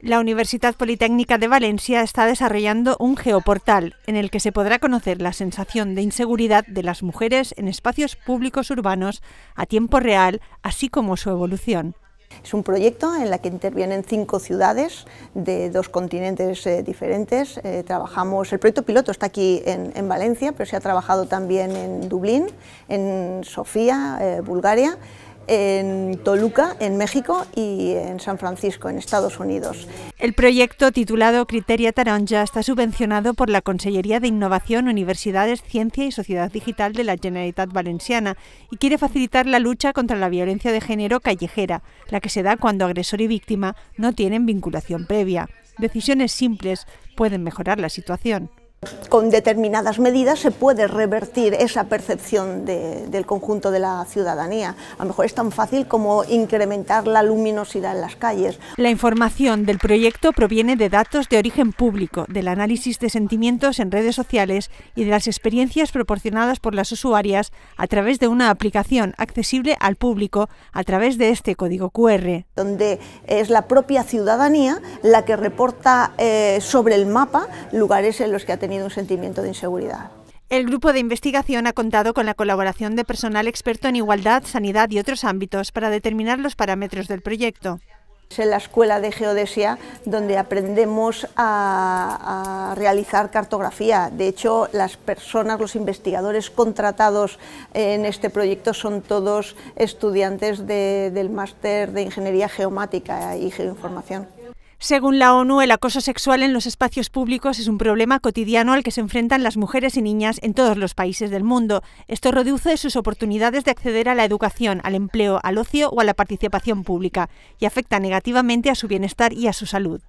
La Universidad Politécnica de Valencia está desarrollando un geoportal en el que se podrá conocer la sensación de inseguridad de las mujeres en espacios públicos urbanos a tiempo real, así como su evolución. Es un proyecto en el que intervienen cinco ciudades de dos continentes eh, diferentes. Eh, trabajamos, el proyecto piloto está aquí en, Valencia, pero se ha trabajado también en Dublín, en Sofía, eh, Bulgaria en Toluca, en México, y en San Francisco, en Estados Unidos. El proyecto titulado Criteria Taronja está subvencionado por la Consellería de Innovación, Universidades, Ciencia y Sociedad Digital de la Generalitat Valenciana y quiere facilitar la lucha contra la violencia de género callejera, la que se da cuando agresor y víctima no tienen vinculación previa. Decisiones simples pueden mejorar la situación. Con determinadas medidas se puede revertir esa percepción del conjunto de la ciudadanía. A lo mejor es tan fácil como incrementar la luminosidad en las calles. La información del proyecto proviene de datos de origen público, del análisis de sentimientos en redes sociales y de las experiencias proporcionadas por las usuarias a través de una aplicación accesible al público a través de este código QR. Donde es la propia ciudadanía la que reporta eh, sobre el mapa lugares en los que ha un sentimiento de inseguridad. El grupo de investigación ha contado con la colaboración de personal experto en igualdad, sanidad y otros ámbitos para determinar los parámetros del proyecto. Es en la escuela de geodesia donde aprendemos a, realizar cartografía. De hecho, las personas, los investigadores contratados en este proyecto son todos estudiantes del máster de Ingeniería Geomática y Geoinformación. Según la ONU, el acoso sexual en los espacios públicos es un problema cotidiano al que se enfrentan las mujeres y niñas en todos los países del mundo. Esto reduce sus oportunidades de acceder a la educación, al empleo, al ocio o a la participación pública y afecta negativamente a su bienestar y a su salud.